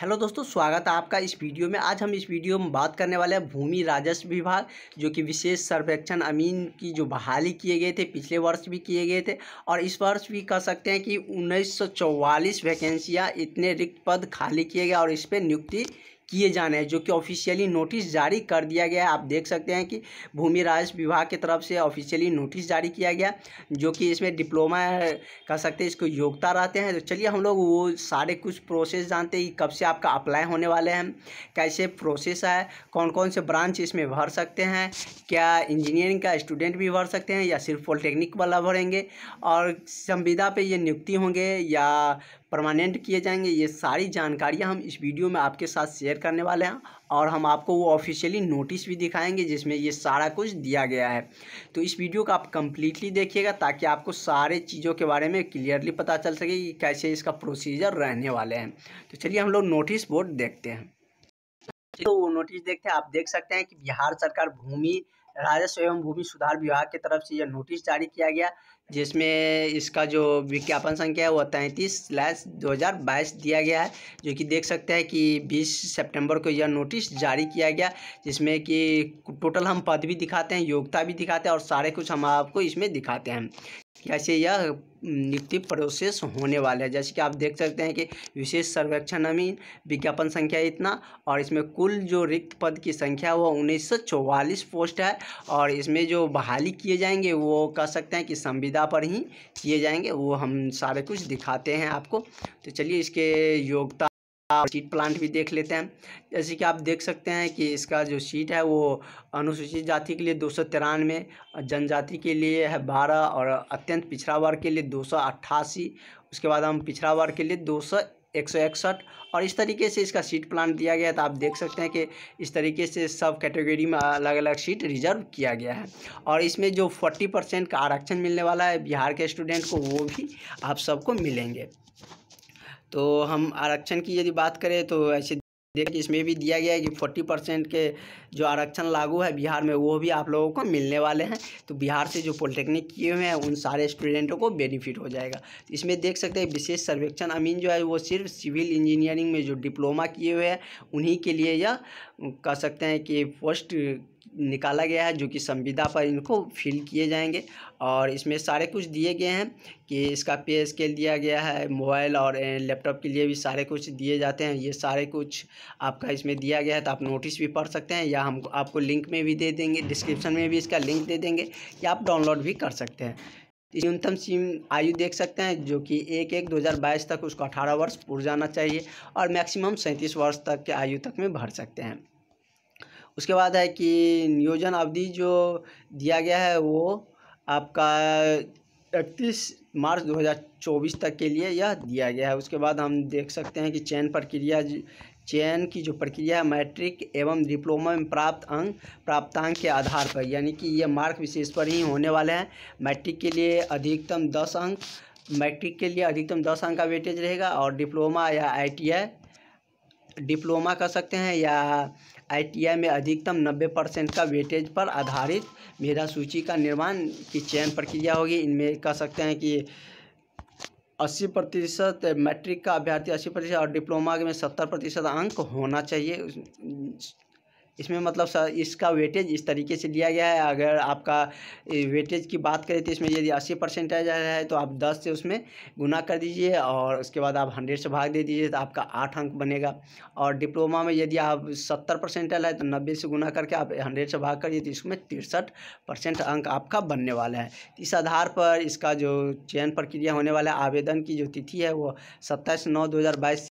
hello दोस्तों स्वागत है आपका इस वीडियो में आज हम इस वीडियो में बात करने वाले हैं भूमि राजस्व विभाग जो कि विशेष सर्वेक्षण अमीन की जो बहाली किए गए थे पिछले वर्ष भी किए गए थे और इस वर्ष भी कह सकते हैं कि 1944 वैकेंसियाँ इतने रिक्त पद खाली किए गए और इस पर नियुक्ति किए जाने हैं जो कि ऑफिशियली नोटिस जारी कर दिया गया है आप देख सकते हैं कि भूमि राजस्व विभाग की तरफ से ऑफिशियली नोटिस जारी किया गया जो कि इसमें डिप्लोमा कह सकते हैं इसको योग्यता रहते हैं तो चलिए हम लोग वो सारे कुछ प्रोसेस जानते हैं कि कब से आपका अप्लाई होने वाले हैं कैसे प्रोसेस है कौन कौन से ब्रांच इसमें भर सकते हैं क्या इंजीनियरिंग का स्टूडेंट भी भर सकते हैं या सिर्फ पॉलिटेक्निक वाला भरेंगे और संविदा पर ये नियुक्ति होंगे या परमानेंट किए जाएंगे ये सारी जानकारियाँ हम इस वीडियो में आपके साथ शेयर करने वाले हैं और हम आपको वो ऑफिशियली नोटिस भी दिखाएंगे जिसमें ये सारा कुछ दिया गया है तो इस वीडियो को आप कम्प्लीटली देखिएगा ताकि आपको सारे चीज़ों के बारे में क्लियरली पता चल सके कि कैसे इसका प्रोसीजर रहने वाले हैं तो चलिए हम लोग नोटिस बोर्ड देखते हैं तो वो नोटिस देखते हैं आप देख सकते हैं कि बिहार सरकार भूमि राजस्व एवं भूमि सुधार विभाग की तरफ से यह नोटिस जारी किया गया जिसमें इसका जो विज्ञापन संख्या है वह तैंतीस स्लैश दो हज़ार बाईस दिया गया है जो कि देख सकते हैं कि बीस सितंबर को यह नोटिस जारी किया गया जिसमें कि टोटल हम पद भी दिखाते हैं योग्यता भी दिखाते हैं और सारे कुछ हम आपको इसमें दिखाते हैं कैसे यह नियुक्ति प्रोसेस होने वाला है जैसे कि आप देख सकते हैं कि विशेष सर्वेक्षण अमीन विज्ञापन संख्या इतना और इसमें कुल जो रिक्त पद की संख्या वो उन्नीस पोस्ट है और इसमें जो बहाली किए जाएंगे वो कह सकते हैं कि संविदा पर ही किए जाएंगे वो हम सारे कुछ दिखाते हैं आपको तो चलिए इसके योग्यता शीट प्लांट भी देख लेते हैं जैसे कि आप देख सकते हैं कि इसका जो शीट है वो अनुसूचित जाति के लिए दो सौ तिरानवे जनजाति के लिए है बारह और अत्यंत पिछड़ा वर्ग के लिए दो सौ अट्ठासी उसके बाद हम पिछड़ा वर्ग के लिए दो सौ एक सौ इकसठ और इस तरीके से इसका सीट प्लान दिया गया है तो आप देख सकते हैं कि इस तरीके से सब कैटेगरी में अलग अलग सीट रिजर्व किया गया है और इसमें जो फोर्टी परसेंट का आरक्षण मिलने वाला है बिहार के स्टूडेंट को वो भी आप सबको मिलेंगे तो हम आरक्षण की यदि बात करें तो ऐसे देखिए इसमें भी दिया गया है कि फोर्टी परसेंट के जो आरक्षण लागू है बिहार में वो भी आप लोगों को मिलने वाले हैं तो बिहार से जो पॉलिटेक्निक किए हुए हैं उन सारे स्टूडेंटों को बेनिफिट हो जाएगा तो इसमें देख सकते हैं विशेष सर्वेक्षण अमीन जो है वो सिर्फ सिविल इंजीनियरिंग में जो डिप्लोमा किए हुए हैं उन्हीं के लिए यह कह सकते हैं कि पोस्ट निकाला गया है जो कि संविदा पर इनको फिल किए जाएंगे और इसमें सारे कुछ दिए गए हैं कि इसका पे स्केल दिया गया है मोबाइल और लैपटॉप के लिए भी सारे कुछ दिए जाते हैं ये सारे कुछ आपका इसमें दिया गया है तो आप नोटिस भी पढ़ सकते हैं या हम आपको लिंक में भी दे देंगे डिस्क्रिप्शन में भी इसका लिंक दे देंगे या आप डाउनलोड भी कर सकते हैं न्यूनतम सिम आयु देख सकते हैं जो कि एक एक 2022 तक उसको 18 वर्ष पूर जाना चाहिए और मैक्सिमम 37 वर्ष तक के आयु तक में भर सकते हैं उसके बाद है कि नियोजन अवधि जो दिया गया है वो आपका इकतीस मार्च 2024 तक के लिए यह दिया गया है उसके बाद हम देख सकते हैं कि चयन प्रक्रिया चयन की जो प्रक्रिया है मैट्रिक एवं डिप्लोमा में प्राप्त अंक प्राप्तांक के आधार पर यानी कि यह मार्क विशेष पर ही होने वाले हैं मैट्रिक के लिए अधिकतम दस अंक मैट्रिक के लिए अधिकतम दस अंक का वेटेज रहेगा और डिप्लोमा या आई डिप्लोमा कर सकते हैं या आईटीआई में अधिकतम 90 परसेंट का वेटेज पर आधारित मेधा सूची का निर्माण की चयन प्रक्रिया होगी इनमें कह सकते हैं कि अस्सी प्रतिशत मैट्रिक का अभ्यर्थी अस्सी प्रतिशत और डिप्लोमा में सत्तर प्रतिशत अंक होना चाहिए इसमें मतलब सर इसका वेटेज इस तरीके से लिया गया है अगर आपका वेटेज की बात करें तो इसमें यदि अस्सी परसेंट आ रहा है तो आप दस से उसमें गुना कर दीजिए और उसके बाद आप हंड्रेड से भाग दे दीजिए तो आपका आठ अंक बनेगा और डिप्लोमा में यदि आप सत्तर परसेंट है तो नब्बे से गुना करके आप हंड्रेड से भाग करिए तो इसमें तिरसठ परसेंट अंक आपका बनने वाला है इस आधार पर इसका जो चयन प्रक्रिया होने वाला है आवेदन की जो तिथि है वो सत्ताईस नौ दो हज़ार बाईस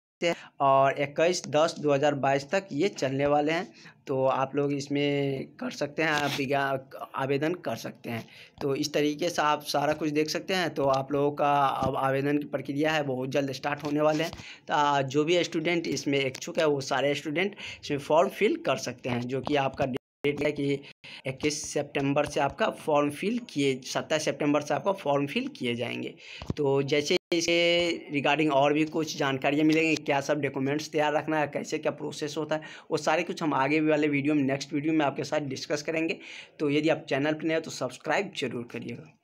और 21 दस 2022 तक ये चलने वाले हैं तो आप लोग इसमें कर सकते हैं आप आवेदन कर सकते हैं तो इस तरीके से आप सारा कुछ देख सकते हैं तो आप लोगों का अब आवेदन की प्रक्रिया है बहुत जल्द स्टार्ट होने वाले हैं तो जो भी स्टूडेंट इसमें इच्छुक है वो सारे स्टूडेंट इसमें फॉर्म फिल कर सकते हैं जो कि आपका डेट है कि इक्कीस सितंबर से आपका फॉर्म फिल किए सत्ताईस सितंबर से आपका फॉर्म फिल किए जाएंगे तो जैसे इसके रिगार्डिंग और भी कुछ जानकारियाँ मिलेंगी क्या सब डॉक्यूमेंट्स तैयार रखना है कैसे क्या प्रोसेस होता है वो सारे कुछ हम आगे वाले वीडियो में नेक्स्ट वीडियो में आपके साथ डिस्कस करेंगे तो यदि आप चैनल पर नए हो तो सब्सक्राइब जरूर करिएगा